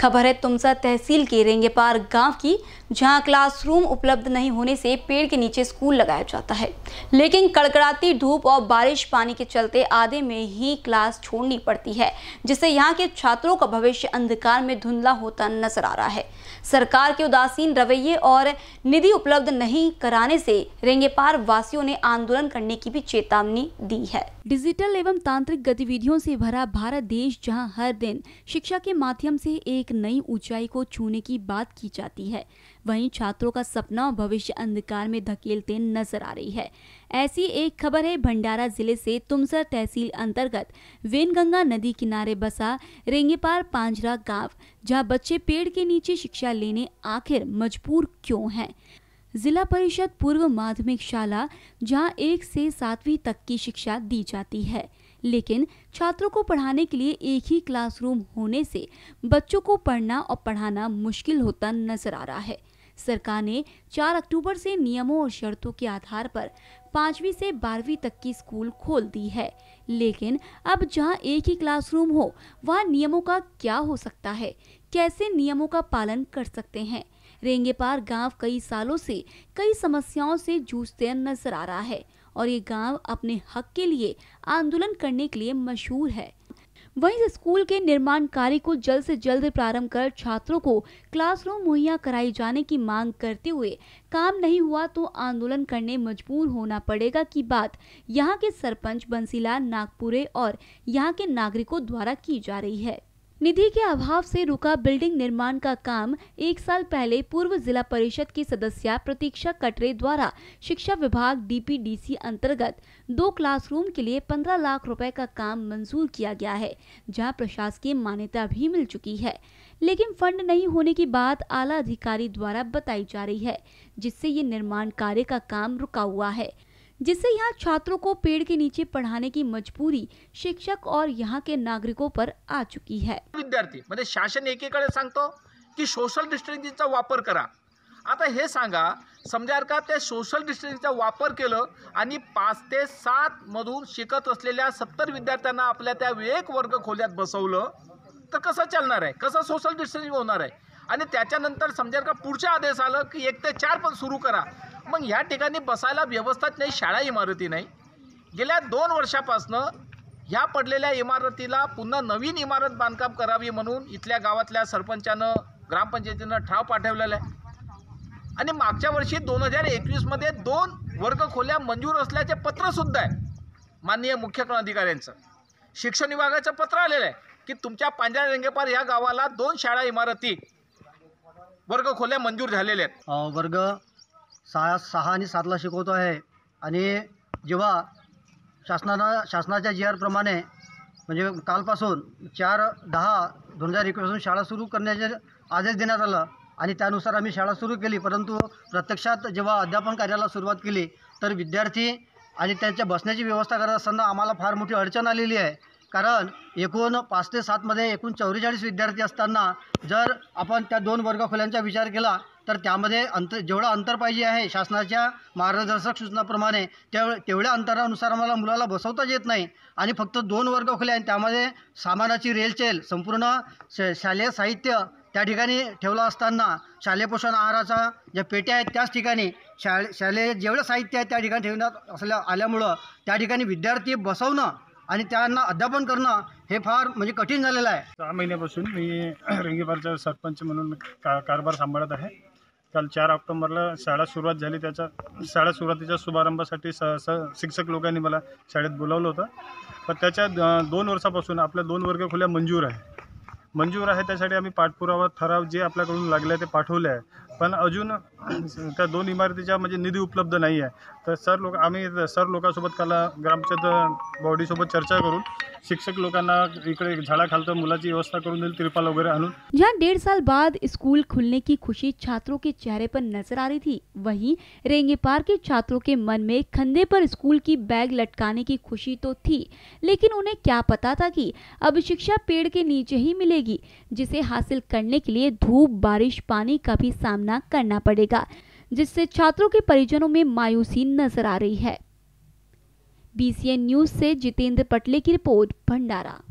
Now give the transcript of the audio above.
खबर है तुमसा तहसील के रेंगे पार गांव की जहां क्लासरूम उपलब्ध नहीं होने से पेड़ के नीचे स्कूल लगाया जाता है लेकिन कड़कड़ाती धूप और बारिश पानी के चलते आधे में ही क्लास छोड़नी पड़ती है जिससे यहाँ के छात्रों का भविष्य अंधकार में धुंधला होता नजर आ रहा है सरकार के उदासीन रवैये और निधि उपलब्ध नहीं कराने से रेंगेपार वासियों ने आंदोलन करने की भी चेतावनी दी है डिजिटल एवं तांत्रिक गतिविधियों से भरा भारत देश जहां हर दिन शिक्षा के माध्यम से एक नई ऊंचाई को छूने की बात की जाती है वहीं छात्रों का सपना भविष्य अंधकार में धकेलते नजर आ रही है ऐसी एक खबर है भंडारा जिले से तुमसर तहसील अंतर्गत वेनगंगा नदी किनारे बसा रेंगेपार पांजरा गांव जहां बच्चे पेड़ के नीचे शिक्षा लेने आखिर मजबूर क्यों हैं जिला परिषद पूर्व माध्यमिक शाला जहाँ एक से सातवीं तक की शिक्षा दी जाती है लेकिन छात्रों को पढ़ाने के लिए एक ही क्लासरूम होने से बच्चों को पढ़ना और पढ़ाना मुश्किल होता नजर आ रहा है सरकार ने 4 अक्टूबर से नियमों और शर्तों के आधार पर पांचवी से बारहवीं तक की स्कूल खोल दी है लेकिन अब जहां एक ही क्लासरूम हो वहां नियमों का क्या हो सकता है कैसे नियमों का पालन कर सकते हैं रेंगेपार गांव कई सालों से कई समस्याओं से जूझते नजर आ रहा है और ये गांव अपने हक के लिए आंदोलन करने के लिए मशहूर है वहीं स्कूल के निर्माण कार्य को जल्द से जल्द प्रारंभ कर छात्रों को क्लासरूम मुहैया कराई जाने की मांग करते हुए काम नहीं हुआ तो आंदोलन करने मजबूर होना पड़ेगा की बात यहाँ के सरपंच बंसीलाल नागपुरे और यहाँ के नागरिकों द्वारा की जा रही है निधि के अभाव से रुका बिल्डिंग निर्माण का काम एक साल पहले पूर्व जिला परिषद की सदस्या प्रतीक्षा कटरे द्वारा शिक्षा विभाग डीपीडीसी अंतर्गत दो क्लासरूम के लिए 15 लाख रुपए का काम मंजूर किया गया है जहां प्रशासकीय मान्यता भी मिल चुकी है लेकिन फंड नहीं होने की बात आला अधिकारी द्वारा बताई जा रही है जिससे ये निर्माण कार्य का काम रुका हुआ है जिससे यहाँ छात्रों को पेड़ के नीचे पढ़ाने की मजबूरी शिक्षक और यहाँ के नागरिकों पर आ चुकी है विद्यार्थी म्हणजे शासन एकीकडे सांगतो की सोशल डिस्टन्सिंगचा वापर करा आता हे सांगा समजा का सोशल डिस्टन्सिंगचा वापर केलं आणि पाच ते सात मधून शिकत सत्तर विद्यार्थ्यांना आपल्या त्या एक वर्ग खोल्यात बसवलं तर कसं चालणार आहे कसं सोशल डिस्टन्सिंग होणार आहे आणि त्याच्यानंतर का पुढचा आदेश आल की एक ते चार पण सुरू करा मग ह्या ठिकाणी बसायला व्यवस्थाच नाही शाळा इमारती नाही गेल्या दोन वर्षापासनं ह्या पडलेल्या इमारतीला पुन्हा नवीन इमारत बांधकाम करावी म्हणून इथल्या गावातल्या सरपंचानं ग्रामपंचायतीनं ठराव पाठवलेला आहे आणि मागच्या वर्षी दोन हजार एकवीसमध्ये दोन वर्गखोल्या मंजूर असल्याचे पत्रसुद्धा आहे माननीय मुख्य अधिकाऱ्यांचं शिक्षण विभागाचं पत्र आलेलं आहे की तुमच्या पांजरा रंगेपार या गावाला दोन शाळा इमारती वर्गखोल्या मंजूर झालेल्या आहेत वर्ग सहा सहा आणि सातला शिकवतो आहे आणि जेव्हा शासनानं शासनाच्या जी आरप्रमाणे म्हणजे कालपासून चार दहा दोन हजार एकवीसपासून शाळा सुरू करण्याचे आदेश देण्यात आला आणि त्यानुसार आम्ही शाळा सुरू केली परंतु प्रत्यक्षात जेव्हा अध्यापन कार्याला सुरुवात केली तर विद्यार्थी आणि त्यांच्या बसण्याची व्यवस्था करत असताना आम्हाला फार मोठी अडचण आलेली आहे कारण एकूण पाच ते सातमध्ये एकूण चौवेचाळीस विद्यार्थी असताना जर आपण त्या दोन वर्गखोल्यांचा विचार केला तर त्यामध्ये अंतर जेवढं अंतर पाहिजे आहे शासनाच्या मार्गदर्शक सूचनाप्रमाणे तेव तेवढ्या अंतरानुसार आम्हाला मुलाला बसवताच येत नाही आणि फक्त दोन वर्ग खुले आणि त्यामध्ये सामानाची रेलचेल संपूर्ण श शालेय साहित्य त्या ठिकाणी ठेवलं असताना शालेय पोषण आहाराचा ज्या पेट्या आहेत त्याच ठिकाणी शाळे शालेय जेवढं साहित्य आहे त्या ठिकाणी ठेवण्यात असल्या आल्यामुळं त्या ठिकाणी विद्यार्थी बसवणं आणि त्यांना अध्यापन करणं हे फार म्हणजे कठीण झालेलं आहे सहा महिन्यापासून मी रंगीबारचा सरपंच म्हणून का कारभार सांभाळत आहे काल चार ऑक्टोंबरला शाळा सुरुवात झाली त्याच्या शाळा सुरुवातीच्या शुभारंभासाठी स स शिक्षक लोकांनी मला शाळेत बोलावलं होतं पण त्याच्या दोन वर्षापासून आपल्या दोन वर्ग खुल्या मंजूर आहे मंजूर आहे त्यासाठी आम्ही पाठपुरावा ठराव जे आपल्याकडून लागले ते पाठवले आहे पण अजून त्या दोन इमारतीच्या म्हणजे निधी उपलब्ध नाही आहे तर सर लोक आम्ही सर लोकांसोबत काला ग्रामपंचायत बॉडीसोबत चर्चा करून शिक्षक लोकांना इकडे झाडा झाडाखालतं मुलाची व्यवस्था करून देईल तिरपाल वगैरह आणून जहाँ डेढ़ साल बाद स्कूल खुलने की खुशी छात्रों के चेहरे पर नजर आ रही थी वहीं रेंगे पार के छात्रों के मन में खंदे पर स्कूल की बैग लटकाने की खुशी तो थी लेकिन उन्हें क्या पता था कि अब शिक्षा पेड़ के नीचे ही मिलेगी जिसे हासिल करने के लिए धूप बारिश पानी का भी सामना करना पड़ेगा मिलेगा जिससे छात्रों के परिजनों में मायूसी नजर आ रही है बीसीएन न्यूज से जितेंद्र पटले की रिपोर्ट भंडारा